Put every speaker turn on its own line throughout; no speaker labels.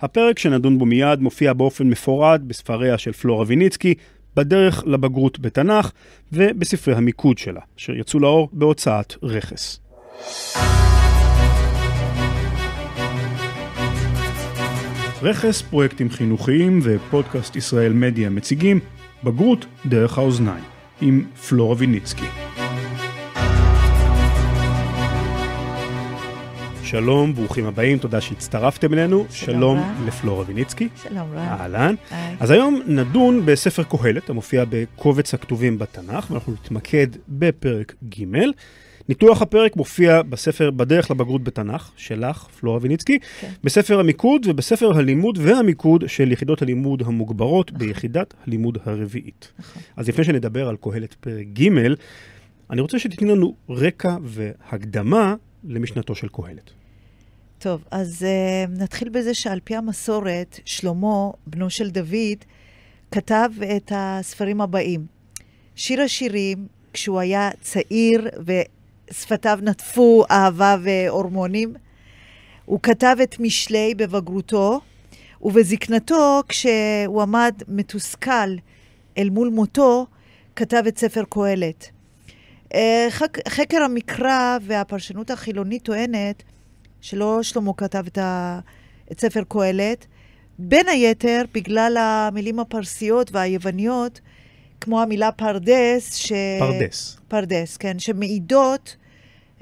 הפרק שנדון בו מיד מופיע באופן מפורט בספריה של פלורה ויניצקי, בדרך לבגרות בתנ"ך ובספרי המיקוד שלה, אשר יצאו לאור בהוצאת רכס. רכס, פרויקטים חינוכיים ופודקאסט ישראל מדיה מציגים בגרות דרך האוזניים עם פלורה ויניצקי. שלום, ברוכים הבאים, תודה שהצטרפתם אלינו. שלום, שלום לפלורה ויניצקי. שלום רב. אהלן. אז היום נדון בספר קהלת, המופיע בקובץ הכתובים בתנ"ך, ואנחנו נתמקד בפרק ג'. ניתוח הפרק מופיע בספר בדרך לבגרות בתנ"ך, שלך, פלורה ויניצקי, כן. בספר המיקוד ובספר הלימוד והמיקוד של יחידות הלימוד המוגברות נכון. ביחידת הלימוד הרביעית. נכון. אז לפני שנדבר על קהלת פרק ג', אני רוצה שתיתני לנו רקע והקדמה למשנתו של קהלת.
טוב, אז uh, נתחיל בזה שעל פי המסורת, שלמה, בנו של דוד, כתב את הספרים הבאים. שיר השירים, כשהוא היה צעיר ושפתיו נטפו אהבה והורמונים, הוא כתב את משלי בבגרותו, ובזקנתו, כשהוא עמד מתוסכל אל מול מותו, כתב את ספר קהלת. אה, חק, חקר המקרא והפרשנות החילונית טוענת שלא שלמה כתב את, ה... את ספר קהלת, בין היתר בגלל המילים הפרסיות והיווניות, כמו המילה פרדס, ש... פרדס. פרדס, כן, שמעידות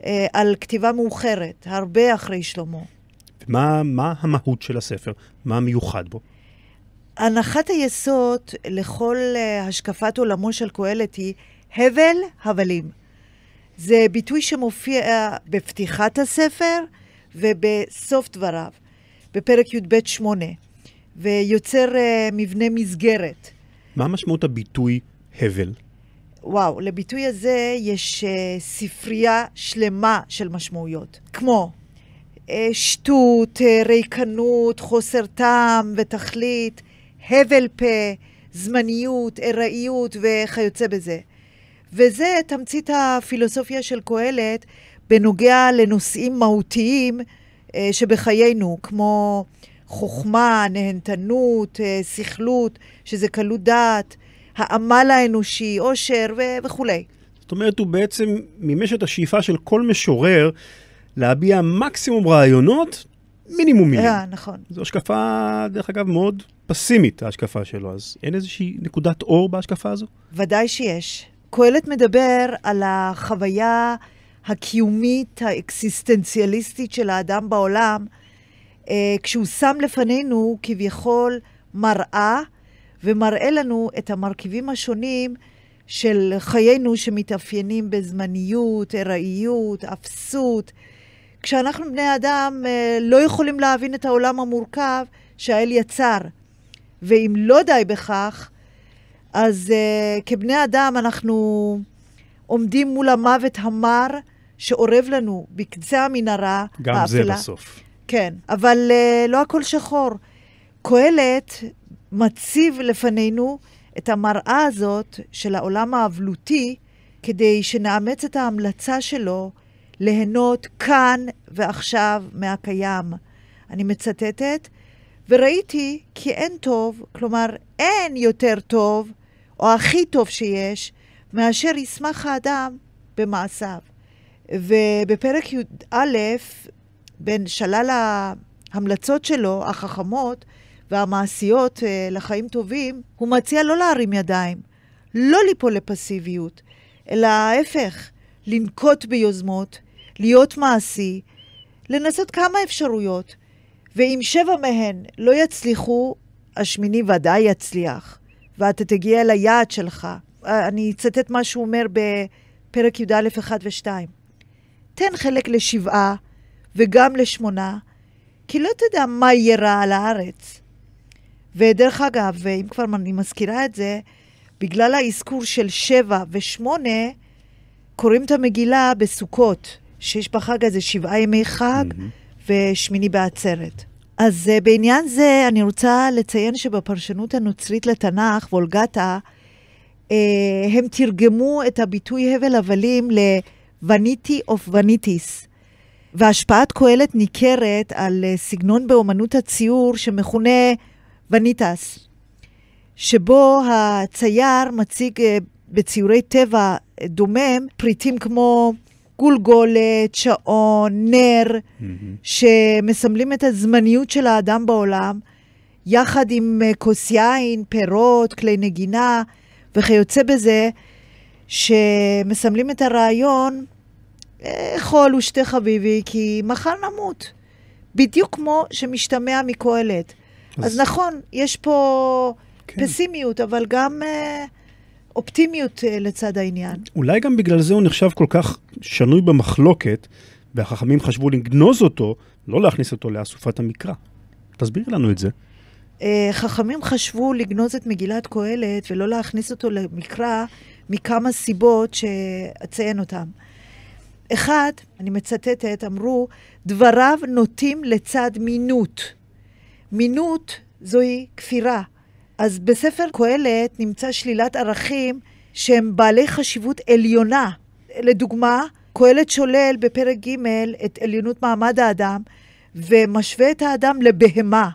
אה, על כתיבה מאוחרת, הרבה אחרי שלמה.
מה, מה המהות של הספר? מה מיוחד בו?
הנחת היסוד לכל אה, השקפת עולמו של קהלת היא הבל הבלים. זה ביטוי שמופיע אה, בפתיחת הספר, ובסוף דבריו, בפרק י"ב 8, ויוצר uh, מבנה מסגרת.
מה משמעות הביטוי הבל?
וואו, לביטוי הזה יש uh, ספרייה שלמה של משמעויות, כמו uh, שטות, uh, ריקנות, חוסר טעם ותכלית, הבל פה, זמניות, ארעיות וכיוצא בזה. וזה תמצית הפילוסופיה של קהלת, בנוגע לנושאים מהותיים אה, שבחיינו, כמו חוכמה, נהנתנות, אה, סכלות, שזה קלות דעת, העמל האנושי, עושר ו- וכולי.
זאת אומרת, הוא בעצם מימש את השאיפה של כל משורר להביע מקסימום רעיונות,
מינימום מילים. אה, נכון.
זו השקפה, דרך אגב, מאוד פסימית, ההשקפה שלו. אז אין איזושהי נקודת אור בהשקפה הזו?
ודאי שיש. קהלת מדבר על החוויה... הקיומית, האקסיסטנציאליסטית של האדם בעולם, אה, כשהוא שם לפנינו כביכול מראה, ומראה לנו את המרכיבים השונים של חיינו שמתאפיינים בזמניות, ארעיות, אפסות. כשאנחנו בני אדם אה, לא יכולים להבין את העולם המורכב שהאל יצר. ואם לא די בכך, אז uh, כבני אדם אנחנו עומדים מול המוות המר, שאורב לנו בקצה המנהרה גם האפלה. גם זה בסוף. כן, אבל uh, לא הכל שחור. קהלת מציב לפנינו את המראה הזאת של העולם האבלותי, כדי שנאמץ את ההמלצה שלו ליהנות כאן ועכשיו מהקיים. אני מצטטת, וראיתי כי אין טוב, כלומר אין יותר טוב, או הכי טוב שיש, מאשר ישמח האדם במעשיו. ובפרק י"א, בין שלל ההמלצות שלו, החכמות והמעשיות אה, לחיים טובים, הוא מציע לא להרים ידיים, לא ליפול לפסיביות, אלא ההפך, לנקוט ביוזמות, להיות מעשי, לנסות כמה אפשרויות, ואם שבע מהן לא יצליחו, השמיני ודאי יצליח, ואתה תגיע ליעד שלך. אה, אני אצטט מה שהוא אומר בפרק י"א 1 ו-2. תן חלק לשבעה וגם לשמונה, כי לא תדע מה יהיה רע על הארץ. ודרך אגב, אם כבר אני מזכירה את זה, בגלל האזכור של שבע ושמונה, קוראים את המגילה בסוכות, שיש בחג הזה שבעה ימי חג mm-hmm. ושמיני בעצרת. אז אה, בעניין זה אני רוצה לציין שבפרשנות הנוצרית לתנ"ך, וולגתה, אה, הם תרגמו את הביטוי הבל הבלים ל... וניטי אוף וניטיס. והשפעת קהלת ניכרת על אה, סגנון באומנות הציור שמכונה וניטס, שבו הצייר מציג אה, בציורי טבע אה, דומם פריטים כמו גולגולת, שעון, נר, mm-hmm. שמסמלים את הזמניות של האדם בעולם, יחד עם כוס יין, פירות, כלי נגינה וכיוצא בזה, שמסמלים את הרעיון, אכול ושתה חביבי, כי מחר נמות. בדיוק כמו שמשתמע מקהלת. אז... אז נכון, יש פה כן. פסימיות, אבל גם אה, אופטימיות אה, לצד העניין.
אולי גם בגלל זה הוא נחשב כל כך שנוי במחלוקת, והחכמים חשבו לגנוז אותו, לא להכניס אותו לאסופת המקרא. תסבירי לנו את זה.
אה, חכמים חשבו לגנוז את מגילת קהלת ולא להכניס אותו למקרא, מכמה סיבות שאציין אותן. אחד, אני מצטטת, אמרו, דבריו נוטים לצד מינות. מינות זוהי כפירה. אז בספר קהלת נמצא שלילת ערכים שהם בעלי חשיבות עליונה. לדוגמה, קהלת שולל בפרק ג' את עליונות מעמד האדם ומשווה את האדם לבהמה,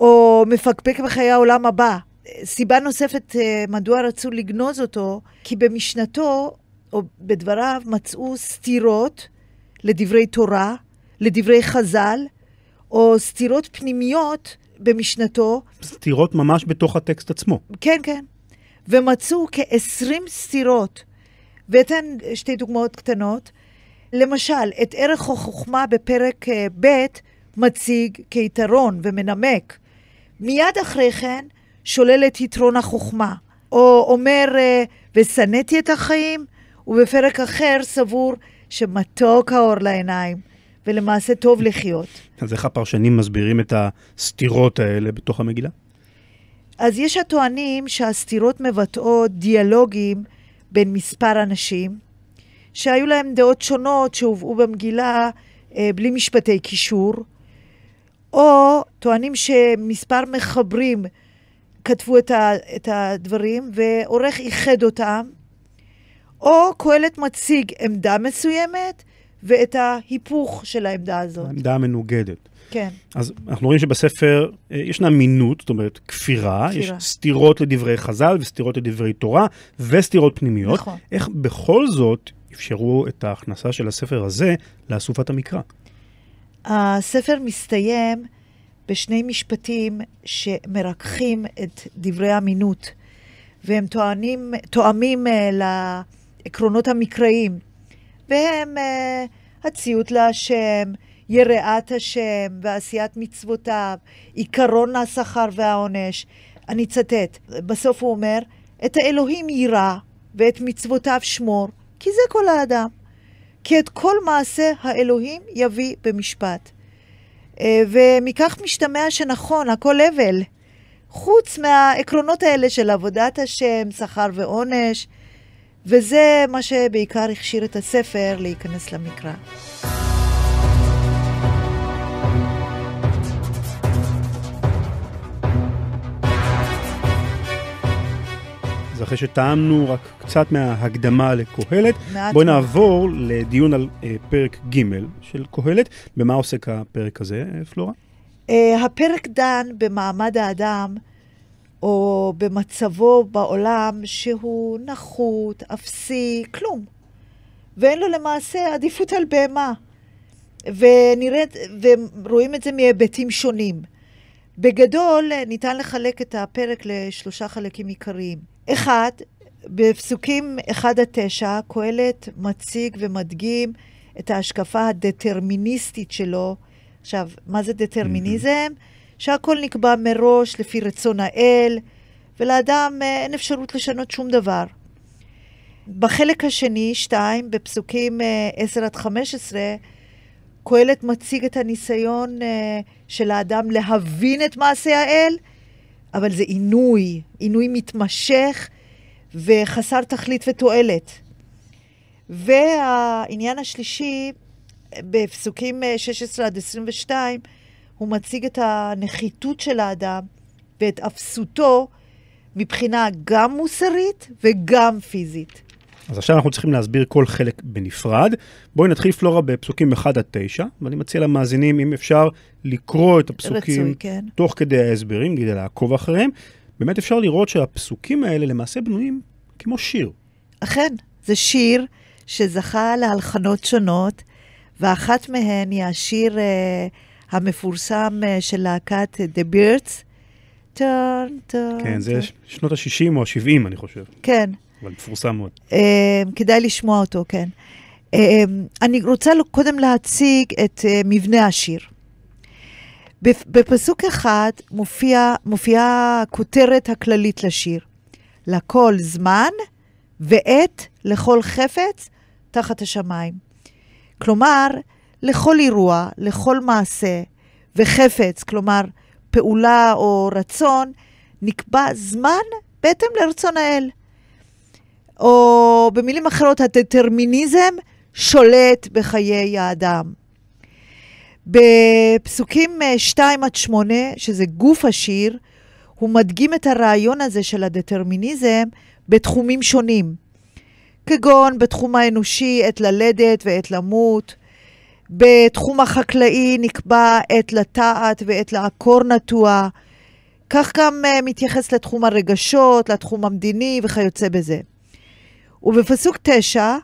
או מפקפק בחיי העולם הבא. סיבה נוספת אה, מדוע רצו לגנוז אותו, כי במשנתו, או בדבריו, מצאו סתירות לדברי תורה, לדברי חז"ל, או סתירות פנימיות במשנתו.
סתירות ממש בתוך הטקסט עצמו.
כן, כן. ומצאו כ-20 סתירות. ואתן שתי דוגמאות קטנות. למשל, את ערך החוכמה בפרק אה, ב' מציג כיתרון ומנמק. מיד אחרי כן, שולל את יתרון החוכמה, או אומר, אה, ושנאתי את החיים, ובפרק אחר סבור שמתוק האור לעיניים, ולמעשה טוב לחיות.
אז איך הפרשנים מסבירים את הסתירות האלה בתוך המגילה?
אז יש הטוענים שהסתירות מבטאות דיאלוגים בין מספר אנשים, שהיו להם דעות שונות שהובאו במגילה אה, בלי משפטי קישור, או טוענים שמספר מחברים כתבו את, ה, את הדברים, ועורך איחד אותם, או קהלת מציג עמדה מסוימת ואת ההיפוך של העמדה הזאת. העמדה
המנוגדת. כן. אז אנחנו רואים שבספר אה, ישנה מינות, זאת אומרת כפירה, כפירה. יש סתירות לדברי חז"ל וסתירות לדברי תורה וסתירות פנימיות. נכון. איך בכל זאת אפשרו את ההכנסה של הספר הזה לאסופת המקרא?
הספר מסתיים בשני משפטים שמרככים את דברי האמינות, והם טוענים, תואמים uh, לעקרונות המקראיים, והם uh, הציות להשם, יראת השם ועשיית מצוותיו, עיקרון השכר והעונש. אני אצטט, בסוף הוא אומר, את האלוהים יירא ואת מצוותיו שמור, כי זה כל האדם. כי את כל מעשה האלוהים יביא במשפט. אה, ומכך משתמע שנכון, הכל הבל. חוץ מהעקרונות האלה של עבודת השם, שכר ועונש, וזה מה שבעיקר הכשיר את הספר להיכנס למקרא.
אז אחרי שטעמנו רק קצת מההקדמה לקהלת, בואי נעבור לדיון על uh, פרק ג' של קהלת. במה עוסק הפרק הזה, פלורה?
Uh, הפרק דן במעמד האדם, או במצבו בעולם שהוא נחות, אפסי, כלום. ואין לו למעשה עדיפות על בהמה. ונראית, ורואים את זה מהיבטים שונים. בגדול, אה, ניתן לחלק את הפרק לשלושה חלקים עיקריים. אחד, בפסוקים 1 עד 9, קהלת מציג ומדגים את ההשקפה הדטרמיניסטית שלו. עכשיו, מה זה דטרמיניזם? Mm-hmm. שהכל נקבע מראש לפי רצון האל, ולאדם אה, אין אפשרות לשנות שום דבר. בחלק השני, 2, בפסוקים 10 אה, עד 15, קהלת מציג את הניסיון אה, של האדם להבין את מעשה האל, אבל זה עינוי, עינוי מתמשך וחסר תכלית ותועלת. והעניין השלישי, בפסוקים 16 אה, עד 22, הוא מציג את הנחיתות של האדם ואת אפסותו מבחינה גם מוסרית וגם פיזית.
אז עכשיו אנחנו צריכים להסביר כל חלק בנפרד. בואי נתחיל פלורה בפסוקים 1 עד 9, ואני מציע למאזינים, אם אפשר, לקרוא את הפסוקים רצוי, כן. תוך כדי ההסברים, כדי לעקוב אחריהם. באמת אפשר לראות שהפסוקים האלה למעשה בנויים כמו
שיר. אכן, זה שיר שזכה להלחנות שונות, ואחת מהן היא השיר uh, המפורסם uh, של להקת The Beards. טון, טון. כן, זה
שנות ה-60 או ה-70, אני חושב. כן. אבל מפורסם מאוד.
אמ, כדאי לשמוע אותו, כן. אמ, אני רוצה קודם להציג את אה, מבנה השיר. בפסוק אחד מופיעה מופיע הכותרת הכללית לשיר. לכל זמן ועת לכל חפץ תחת השמיים. כלומר, לכל אירוע, לכל מעשה וחפץ, כלומר, פעולה או רצון, נקבע זמן בהתאם לרצון האל. או במילים אחרות, הדטרמיניזם שולט בחיי האדם. בפסוקים 2 אה, עד 8, שזה גוף השיר, הוא מדגים את הרעיון הזה של הדטרמיניזם בתחומים שונים, כגון בתחום האנושי, עת ללדת ועת למות, בתחום החקלאי נקבע עת לטעת ועת לעקור נטוע, כך גם אה, מתייחס לתחום הרגשות, לתחום המדיני וכיוצא בזה. ובפסוק תשע,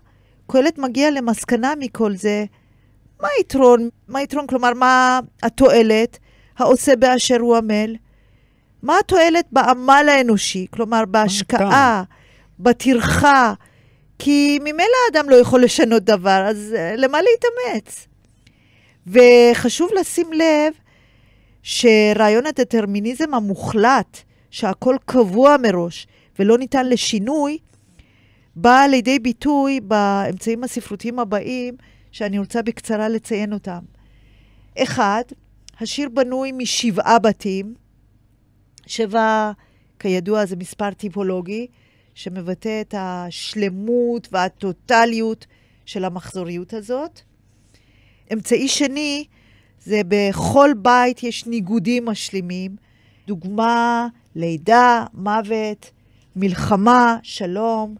קהלת מגיע למסקנה מכל זה, מה היתרון? מה היתרון? כלומר, מה התועלת העושה באשר הוא עמל? מה התועלת בעמל האנושי? כלומר, בהשקעה, בטרחה, כי ממילא האדם לא יכול לשנות דבר, אז אה, למה להתאמץ? וחשוב לשים לב שרעיון הדטרמיניזם המוחלט, שהכל קבוע מראש ולא ניתן לשינוי, באה לידי ביטוי באמצעים הספרותיים הבאים, שאני רוצה בקצרה לציין אותם. אחד, השיר בנוי משבעה בתים. שבע, כידוע, זה מספר טיפולוגי, שמבטא את השלמות והטוטליות של המחזוריות הזאת. אמצעי שני, זה בכל בית יש ניגודים משלימים. דוגמה, לידה, מוות, מלחמה, שלום,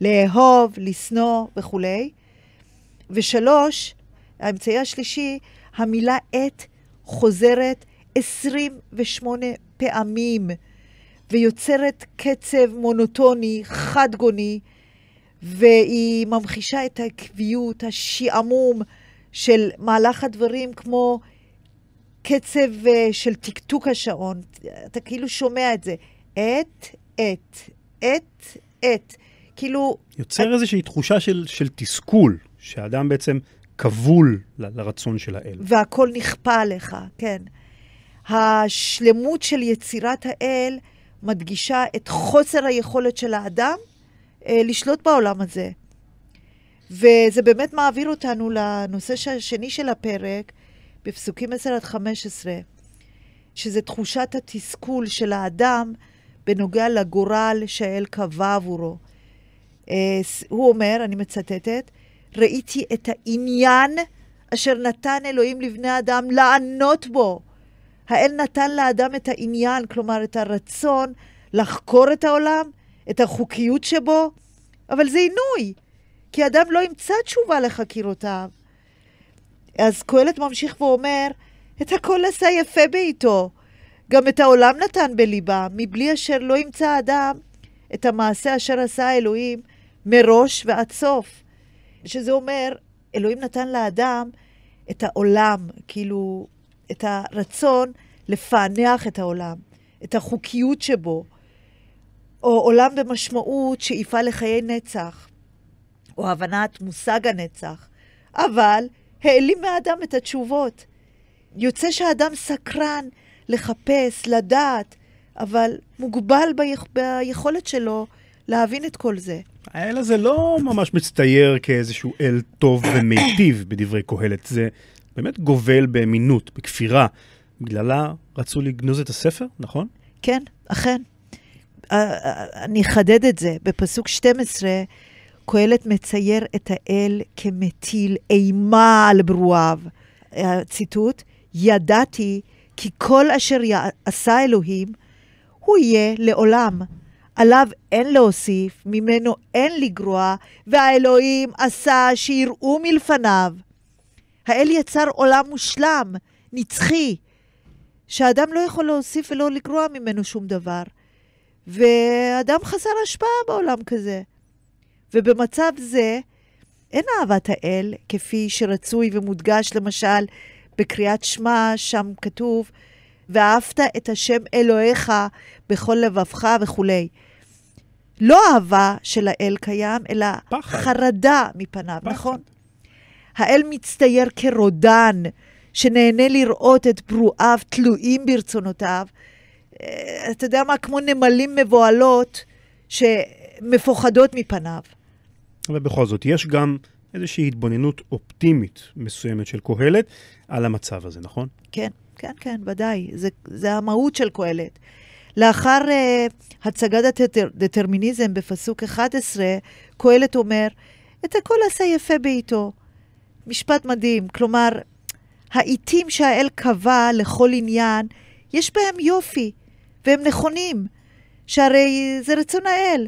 לאהוב, לשנוא וכולי. ושלוש, האמצעי השלישי, המילה את חוזרת 28 פעמים ויוצרת קצב מונוטוני, חד-גוני, והיא ממחישה את העקביות, השעמום של מהלך הדברים כמו קצב uh, של טקטוק השעון. אתה כאילו שומע את זה. את, את, את, את. כאילו...
יוצר את... איזושהי תחושה של, של תסכול, שאדם בעצם כבול ל, לרצון של האל.
והכל נכפה עליך, כן. השלמות של יצירת האל מדגישה את חוסר היכולת של האדם אה, לשלוט בעולם הזה. וזה באמת מעביר אותנו לנושא השני של הפרק, בפסוקים 10 עד 15, שזה תחושת התסכול של האדם בנוגע לגורל שהאל קבע עבורו. אה, הוא אומר, אני מצטטת, ראיתי את העניין אשר נתן אלוהים לבני אדם לענות בו. האל נתן לאדם את העניין, כלומר את הרצון לחקור את העולם, את החוקיות שבו, אבל זה עינוי, כי אדם לא ימצא תשובה לחקירותיו. אז קהלת ממשיך ואומר, את הכל עשה יפה בעיתו, גם את העולם נתן בליבם, מבלי אשר לא ימצא אדם את המעשה אשר עשה האלוהים, מראש ועד סוף. שזה אומר, אלוהים נתן לאדם את העולם, כאילו, את הרצון לפענח את העולם, את החוקיות שבו, או עולם במשמעות שאיפה לחיי נצח, או הבנת מושג הנצח, אבל העלים מהאדם את התשובות. יוצא שהאדם סקרן לחפש, לדעת, אבל מוגבל ביכ... ביכולת שלו להבין את כל זה.
האל הזה לא ממש מצטייר כאיזשהו אל טוב ומיטיב בדברי קהלת, זה באמת גובל באמינות, בכפירה. בגללה רצו לגנוז את הספר, נכון?
כן, אכן. אה, אה, אני אחדד את זה. בפסוק 12, קהלת מצייר את האל כמטיל אימה על ברואיו. הציטוט, ידעתי כי כל אשר עשה אלוהים, הוא יהיה לעולם. עליו אין להוסיף, ממנו אין לגרוע, והאלוהים עשה שיראו מלפניו. האל יצר עולם מושלם, נצחי, שאדם לא יכול להוסיף ולא לגרוע ממנו שום דבר. ואדם חסר השפעה בעולם כזה. ובמצב זה, אין אהבת האל כפי שרצוי ומודגש למשל בקריאת שמע, שם כתוב, ואהבת את השם אלוהיך בכל לבבך וכולי. לא אהבה של האל קיים, אלא פחד. חרדה מפניו, פחד. נכון? האל מצטייר כרודן, שנהנה לראות את ברואיו תלויים ברצונותיו. אה, אתה יודע מה? כמו נמלים מבוהלות שמפוחדות מפניו.
אבל בכל זאת, יש גם איזושהי התבוננות אופטימית מסוימת של קהלת על המצב הזה, נכון?
כן, כן, כן, ודאי. זה, זה המהות של קהלת. לאחר uh, הצגת הדטרמיניזם בפסוק 11, קהלת אומר, את הכל עשה יפה בעיתו. משפט מדהים, כלומר, העיתים שהאל קבע לכל עניין, יש בהם יופי, והם נכונים, שהרי זה רצון האל.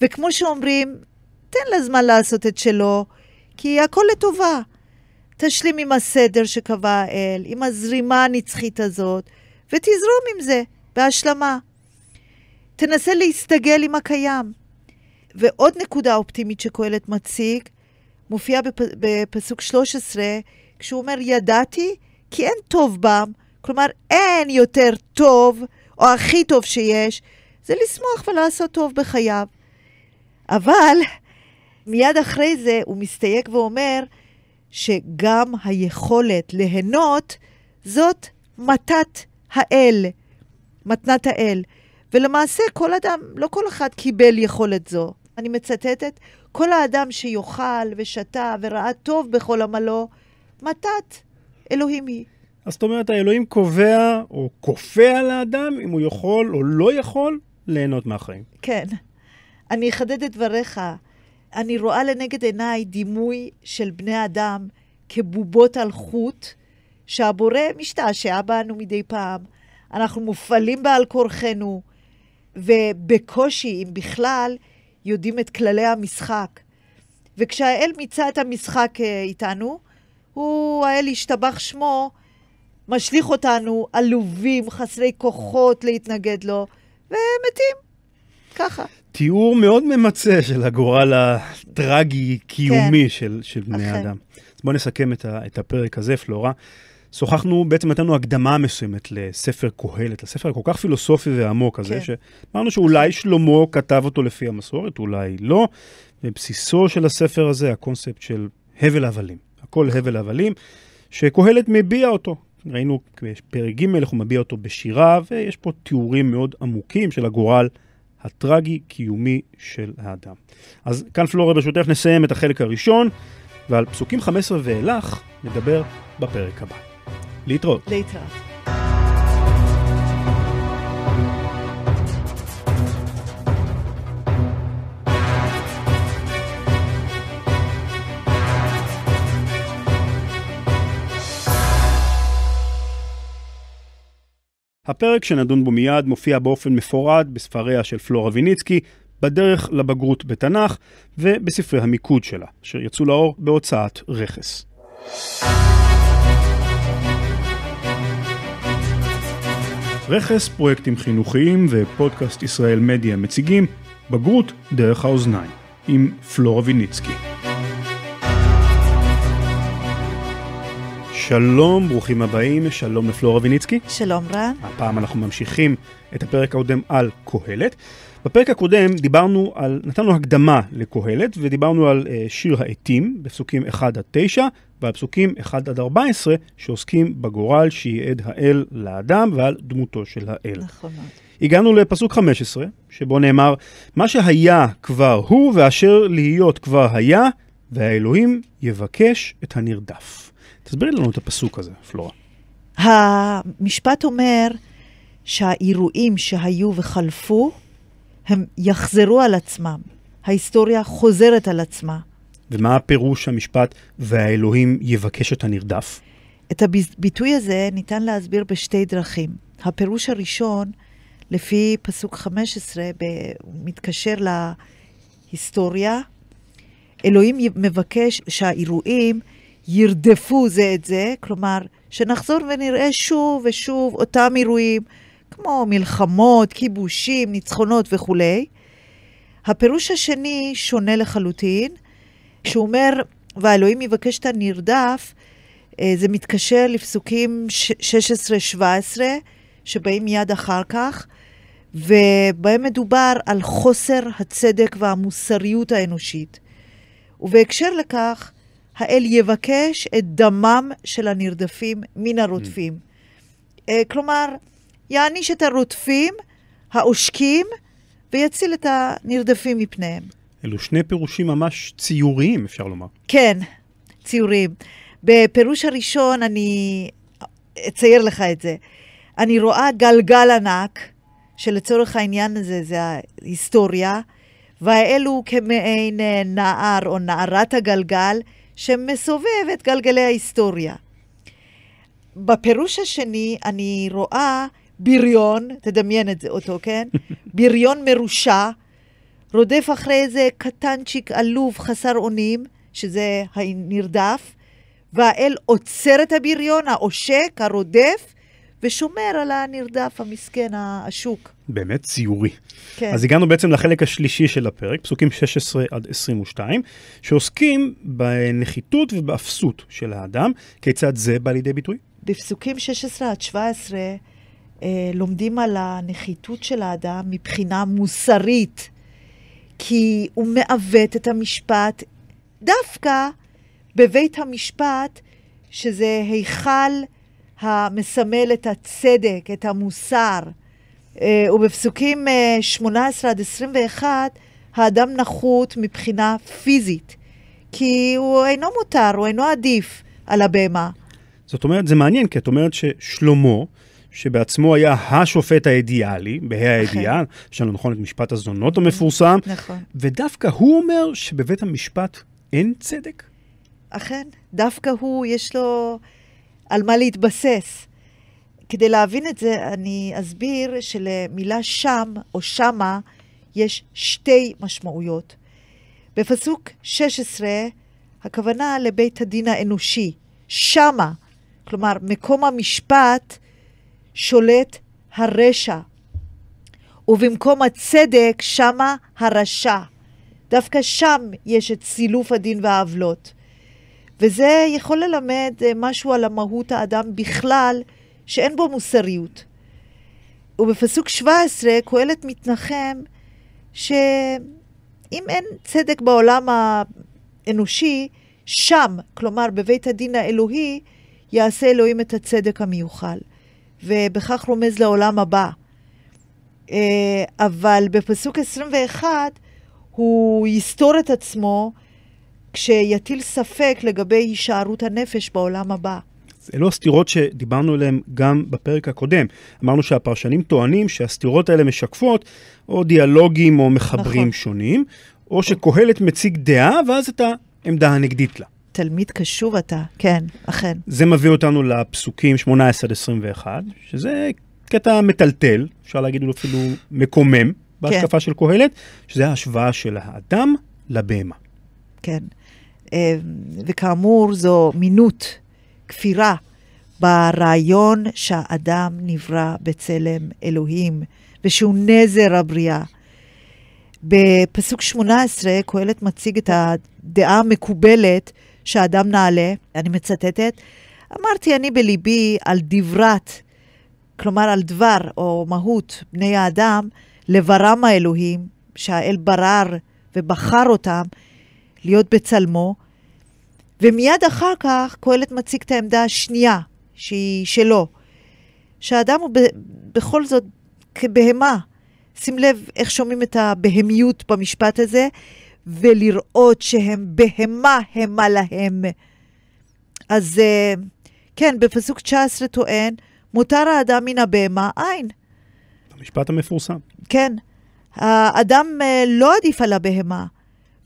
וכמו שאומרים, תן לזמן לעשות את שלו, כי הכל לטובה. תשלים עם הסדר שקבע האל, עם הזרימה הנצחית הזאת, ותזרום עם זה. בהשלמה. תנסה להסתגל עם הקיים. ועוד נקודה אופטימית שקהלת מציג, מופיעה בפ... בפסוק 13, כשהוא אומר, ידעתי כי אין טוב בם, כלומר, אין יותר טוב או הכי טוב שיש, זה לשמוח ולעשות טוב בחייו. אבל מיד אחרי זה הוא מסתייג ואומר שגם היכולת ליהנות זאת מתת האל. מתנת האל. ולמעשה כל אדם, לא כל אחד קיבל יכולת זו. אני מצטטת, כל האדם שיאכל ושתה וראה טוב בכל עמלו, מתת אלוהים היא.
אז זאת אומרת, האלוהים קובע או כופה על האדם אם הוא יכול או לא יכול ליהנות מהחיים.
כן. אני אחדד את דבריך. אני רואה לנגד עיניי דימוי של בני אדם כבובות על חוט, שהבורא משתעשע בנו מדי פעם. אנחנו מופעלים בעל כורחנו, ובקושי, אם בכלל, יודעים את כללי המשחק. וכשהאל מיצה את המשחק אה, איתנו, הוא, האל השתבח שמו, משליך אותנו עלובים, חסרי כוחות להתנגד לו, ומתים. ככה.
תיאור מאוד ממצה של הגורל הטרגי-קיומי כן. של, של בני אדם. אז בואו נסכם את, ה, את הפרק הזה, פלורה. שוחחנו, בעצם נתנו הקדמה מסוימת לספר קהלת, לספר כל כך פילוסופי ועמוק הזה, כן. שאמרנו שאולי נכון. שלמה כתב אותו לפי המסורת, אולי לא. בבסיסו של הספר הזה הקונספט של הבל הבלים. הכל הבל הבלים, שקהלת מביע אותו. ראינו פרק ג' איך הוא מביע אותו בשירה, ויש פה תיאורים מאוד עמוקים של הגורל הטרגי-קיומי של האדם. אז כאן פלורה, ברשותך, נסיים את החלק הראשון, ועל פסוקים 15 ואילך נדבר בפרק הבא. להתראות. להתראות. הפרק שנדון בו מיד מופיע באופן מפורט בספריה של פלורה ויניצקי, בדרך לבגרות בתנ"ך ובספרי המיקוד שלה, אשר יצאו לאור בהוצאת רכס. רכס, פרויקטים חינוכיים ופודקאסט ישראל מדיה מציגים בגרות דרך האוזניים עם פלורה ויניצקי. שלום, ברוכים הבאים, שלום לפלורה ויניצקי. שלום רע. הפעם אנחנו ממשיכים את הפרק הקודם על קהלת. בפרק הקודם דיברנו על, נתנו הקדמה לקהלת ודיברנו על uh, שיר העטים בפסוקים 1 עד 9 והפסוקים 1 עד 14 שעוסקים בגורל שייעד האל לאדם ועל דמותו של האל. נכון. הגענו לפסוק 15, שבו נאמר, מה שהיה כבר הוא ואשר להיות כבר היה, והאלוהים יבקש את הנרדף. תסבירי לנו את הפסוק הזה, פלורה.
המשפט אומר שהאירועים שהיו וחלפו, הם יחזרו על עצמם. ההיסטוריה חוזרת על עצמה.
ומה הפירוש המשפט והאלוהים יבקש את הנרדף?
את הביטוי הזה ניתן להסביר בשתי דרכים. הפירוש הראשון, לפי פסוק 15, מתקשר להיסטוריה. אלוהים מבקש שהאירועים ירדפו זה את זה, כלומר, שנחזור ונראה שוב ושוב אותם אירועים, כמו מלחמות, כיבושים, ניצחונות וכולי. הפירוש השני שונה לחלוטין. כשהוא אומר, והאלוהים יבקש את הנרדף, אה, זה מתקשר לפסוקים 16-17, שבאים יד אחר כך, ובהם מדובר על חוסר הצדק והמוסריות האנושית. ובהקשר לכך, האל יבקש את דמם של הנרדפים מן mm. הרודפים. Mm. כלומר, יעניש את הרודפים, העושקים, ויציל את הנרדפים מפניהם.
אלו שני פירושים ממש ציוריים, אפשר לומר.
כן, ציוריים. בפירוש הראשון אני אצייר לך את זה. אני רואה גלגל ענק, שלצורך העניין הזה זה ההיסטוריה, והאלו כמעין אה, נער או נערת הגלגל שמסובב את גלגלי ההיסטוריה. בפירוש השני אני רואה בריון, תדמיין את זה אותו, כן? בריון מרושע רודף אחרי איזה קטנצ'יק עלוב חסר אונים, שזה הנרדף, והאל עוצר את הבריון, העושק, הרודף, ושומר על הנרדף המסכן, השוק.
באמת ציורי. כן. אז הגענו בעצם לחלק השלישי של הפרק, פסוקים 16 עד 22, שעוסקים בנחיתות ובאפסות של האדם. כיצד זה בא לידי ביטוי?
בפסוקים 16 עד 17 אה, לומדים על הנחיתות של האדם מבחינה מוסרית. כי הוא מעוות את המשפט דווקא בבית המשפט, שזה היכל המסמל את הצדק, את המוסר. אה, ובפסוקים 18 אה, עד 21, האדם נחות מבחינה פיזית, כי הוא אינו מותר, הוא אינו עדיף על הבהמה.
זאת אומרת, זה מעניין, כי את אומרת ששלמה, שבעצמו היה השופט האידיאלי, בה"א הידיעה, יש לנו נכון את משפט הזונות המפורסם, נכון. ודווקא הוא אומר שבבית המשפט אין
צדק? אכן, דווקא הוא, יש לו על מה להתבסס. כדי להבין את זה, אני אסביר שלמילה שם או שמה יש שתי משמעויות. בפסוק 16, הכוונה לבית הדין האנושי, שמה, כלומר, מקום המשפט שולט הרשע, ובמקום הצדק שמה הרשע. דווקא שם יש את סילוף הדין והעוולות. וזה יכול ללמד אה, משהו על המהות האדם בכלל, שאין בו מוסריות. ובפסוק 17 קהלת מתנחם שאם אין צדק בעולם האנושי, שם, כלומר בבית הדין האלוהי, יעשה אלוהים את הצדק המיוחל. ובכך רומז לעולם הבא. אה, אבל בפסוק 21 הוא יסתור את עצמו כשיטיל ספק לגבי הישארות הנפש בעולם הבא.
אלו לא הסתירות שדיברנו עליהן גם בפרק הקודם. אמרנו שהפרשנים טוענים שהסתירות האלה משקפות או דיאלוגים או מחברים נכון. שונים, או שקהלת מציג דעה ואז את העמדה הנגדית לה. תלמיד קשוב אתה,
כן, אכן.
זה מביא אותנו לפסוקים 18 עד 21, שזה קטע מטלטל, אפשר להגיד אפילו מקומם, כן. בהשקפה כן. של קהלת, שזה ההשוואה של האדם לבהמה.
כן, אמ, וכאמור זו מינות, כפירה, ברעיון שהאדם נברא בצלם אלוהים, ושהוא נזר הבריאה. בפסוק 18 קהלת מציג את הדעה המקובלת שאדם נעלה, אני מצטטת, אמרתי אני בליבי על דברת, כלומר על דבר או מהות בני האדם, לברם האלוהים, שהאל ברר ובחר אותם להיות בצלמו, ומיד אחר כך קהלת מציג את העמדה השנייה, שהיא שלו, שהאדם הוא ב, בכל זאת כבהמה. שים לב איך שומעים את הבהמיות במשפט הזה, ולראות שהם בהמה המה להם. אז אה, כן, בפסוק 19 טוען, מותר האדם מן הבהמה אין.
המשפט המפורסם.
כן. האדם אה, לא עדיף על הבהמה,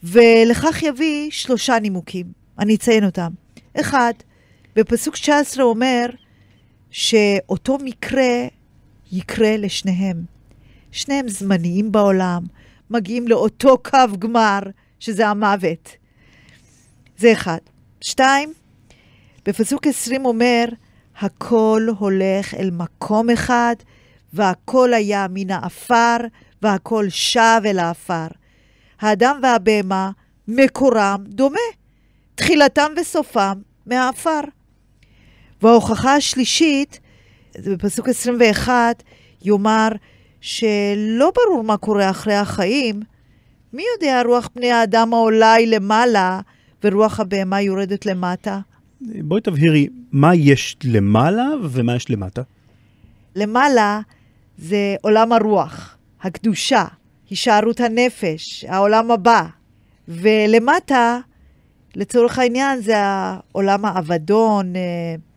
ולכך יביא שלושה נימוקים. אני אציין אותם. אחד, בפסוק 19 אומר שאותו מקרה יקרה לשניהם. שניהם זמניים בעולם, מגיעים לאותו קו גמר, שזה המוות. זה אחד. שתיים, בפסוק 20 אומר, הכל הולך אל מקום אחד, והכל היה מן האפר, והכל שב אל האפר. האדם והבהמה, מקורם דומה, תחילתם וסופם מהאפר. וההוכחה השלישית, זה בפסוק 21, יאמר, שלא ברור מה קורה אחרי החיים, מי יודע רוח בני האדם העולה היא למעלה ורוח הבהמה יורדת למטה?
בואי תבהירי, מה יש למעלה ומה יש למטה?
למעלה זה עולם הרוח, הקדושה, הישארות הנפש, העולם הבא. ולמטה, לצורך העניין, זה העולם האבדון, אה,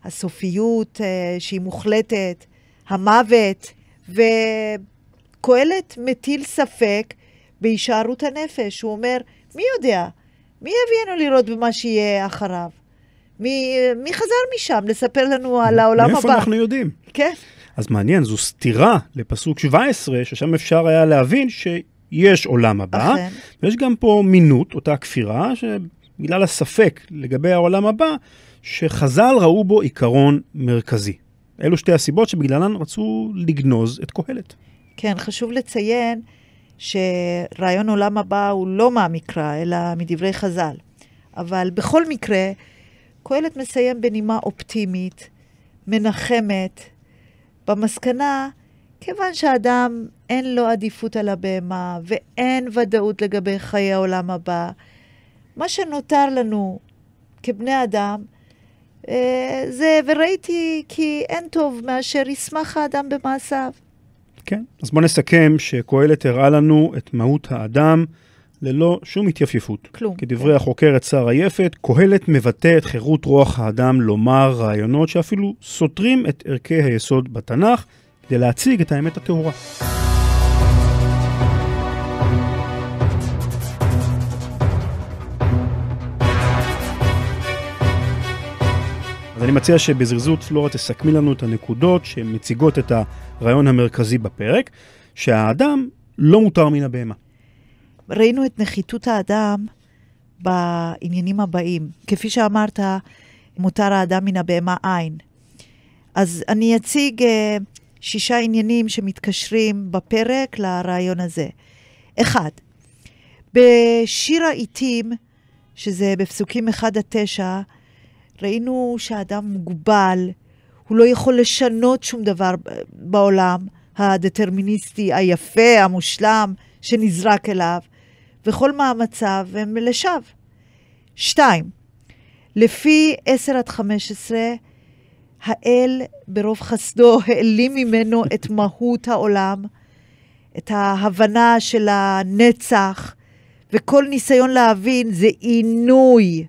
הסופיות אה, שהיא מוחלטת, המוות, ו... קהלת מטיל ספק בהישארות הנפש. הוא אומר, מי יודע? מי יביאנו לראות במה שיהיה אחריו? מי, מי חזר משם לספר לנו על העולם מאיפה הבא? מאיפה אנחנו יודעים? כן.
אז מעניין, זו סתירה לפסוק 17, ששם אפשר היה להבין שיש עולם הבא. אכן. ויש גם פה מינות, אותה כפירה, שבגלל הספק לגבי העולם הבא, שחז"ל ראו בו עיקרון מרכזי. אלו שתי הסיבות שבגללן רצו לגנוז את קהלת.
כן, חשוב לציין שרעיון עולם הבא הוא לא מהמקרא, אלא מדברי חז"ל. אבל בכל מקרה, קהלת מסיים בנימה אופטימית, מנחמת, במסקנה, כיוון שאדם אין לו עדיפות על הבהמה ואין ודאות לגבי חיי העולם הבא, מה שנותר לנו כבני אדם אה, זה, וראיתי כי אין טוב מאשר ישמח האדם במעשיו.
כן, אז בוא נסכם שקהלת הראה לנו את מהות האדם ללא שום התייפיפות. כלום. כדברי כן. החוקרת שרה יפת, קהלת מבטא את חירות רוח האדם לומר רעיונות שאפילו סותרים את ערכי היסוד בתנ"ך, כדי להציג את האמת הטהורה. אז אני מציע שבזריזות פלורה תסכמי לנו את הנקודות שמציגות את הרעיון המרכזי בפרק, שהאדם לא מותר מן הבהמה.
ראינו את נחיתות האדם בעניינים הבאים. כפי שאמרת, מותר האדם מן הבהמה אין. אז אני אציג אה, שישה עניינים שמתקשרים בפרק לרעיון הזה. אחד, בשיר העיתים, שזה בפסוקים 1 עד 9, ראינו שהאדם מוגבל, הוא לא יכול לשנות שום דבר בעולם הדטרמיניסטי היפה, המושלם, שנזרק אליו, וכל מאמציו הם לשווא. שתיים, לפי 10 עד 15, האל ברוב חסדו העלים ממנו את מהות העולם, את ההבנה של הנצח, וכל ניסיון להבין זה עינוי.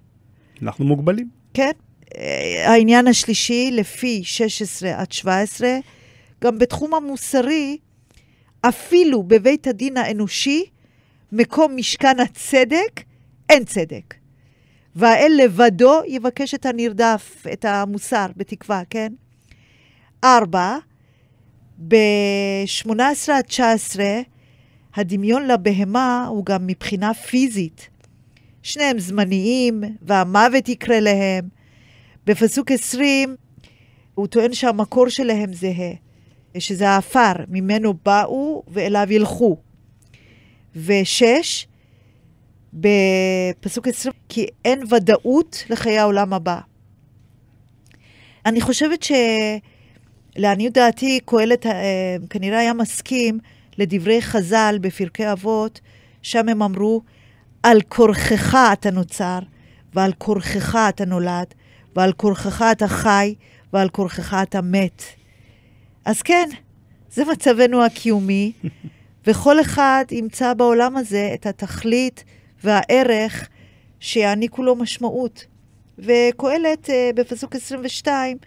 אנחנו מוגבלים.
כן. אה, העניין השלישי, לפי 16 עד 17, גם בתחום המוסרי, אפילו בבית הדין האנושי, מקום משכן הצדק, אין צדק. והאל לבדו יבקש את הנרדף, את המוסר, בתקווה, כן? ארבע, ב-18 עד 19, הדמיון לבהמה הוא גם מבחינה פיזית. שניהם זמניים, והמוות יקרה להם. בפסוק 20 הוא טוען שהמקור שלהם זהה, שזה העפר, ממנו באו ואליו ילכו. ושש, בפסוק 20, כי אין ודאות לחיי העולם הבא. אני חושבת שלעניות דעתי, קהלת אה, כנראה היה מסכים לדברי חז"ל בפרקי אבות, שם הם אמרו, על כורכך אתה נוצר, ועל כורכך אתה נולד, ועל כורכך אתה חי, ועל כורכך אתה מת. אז כן, זה מצבנו הקיומי, וכל אחד ימצא בעולם הזה את התכלית והערך שיעניקו לו משמעות. וקהלת אה, בפסוק 22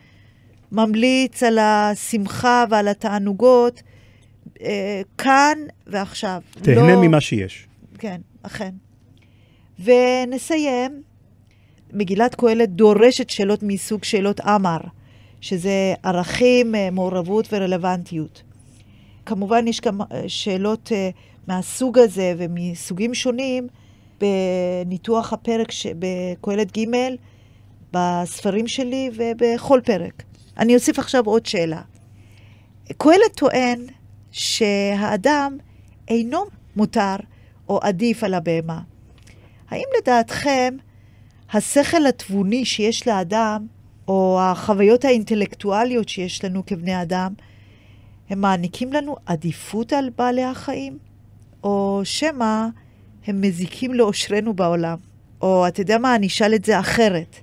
ממליץ על השמחה ועל התענוגות אה, כאן ועכשיו. תהנה לא... ממה שיש. כן, אכן. ונסיים. מגילת קהלת דורשת שאלות מסוג שאלות אמר, שזה ערכים, אה, מעורבות ורלוונטיות. כמובן יש גם אה, שאלות אה, מהסוג הזה ומסוגים שונים בניתוח הפרק ש... בקהלת ג', בספרים שלי ובכל פרק. אני אוסיף עכשיו עוד שאלה. קהלת טוען שהאדם אינו מותר או עדיף על הבהמה. האם לדעתכם השכל התבוני שיש לאדם, או החוויות האינטלקטואליות שיש לנו כבני אדם, הם מעניקים לנו עדיפות על בעלי החיים? או שמא הם מזיקים לאושרנו בעולם? או אתה יודע מה, אני אשאל את זה אחרת.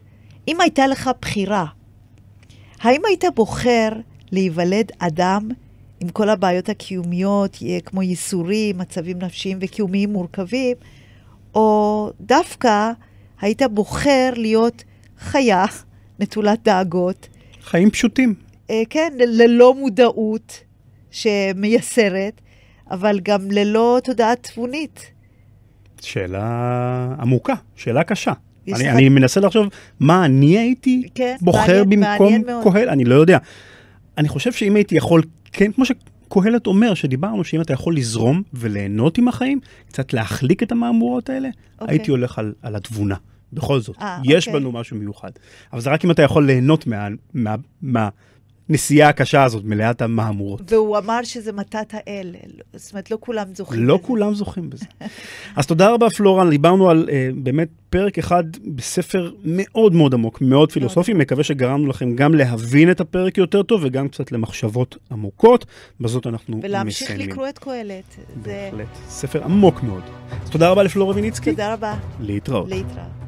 אם הייתה לך בחירה, האם היית בוחר להיוולד אדם עם כל הבעיות הקיומיות, כמו ייסורים, מצבים נפשיים וקיומיים מורכבים, או דווקא היית בוחר להיות חיה נטולת דאגות. חיים פשוטים. אה, כן, ללא מודעות שמייסרת, אבל גם ללא תודעה תבונית.
שאלה עמוקה, שאלה קשה. אני, לך... אני מנסה לחשוב מה אני הייתי
כן, בוחר מעניין, במקום קהל,
אני לא יודע. אני חושב שאם הייתי יכול, כן, כמו ש... קהלת אומר שדיברנו שאם אתה יכול לזרום וליהנות עם החיים, קצת להחליק את המהמורות האלה, okay. אוקיי. הייתי הולך על, על התבונה. בכל זאת, 아, אה, יש okay. אוקיי. בנו משהו מיוחד. אבל זה רק אם אתה יכול ליהנות מה, מה, מה, הנסיעה הקשה הזאת, מלאת המהמורות.
והוא אמר שזה מתת האל, זאת אומרת, לא כולם זוכים לא בזה. לא כולם זוכים בזה.
אז תודה רבה, פלורן, דיברנו על uh, באמת פרק אחד בספר מאוד מאוד עמוק, מאוד פילוסופי, מקווה שגרמנו לכם גם להבין את הפרק יותר טוב וגם קצת למחשבות עמוקות. בזאת אנחנו מסיימים. ולהמשיך לקרוא
את קהלת. בהחלט,
זה... ספר עמוק מאוד. אז תודה רבה לפלורה ויניצקי. תודה רבה. להתראות.
להתראות.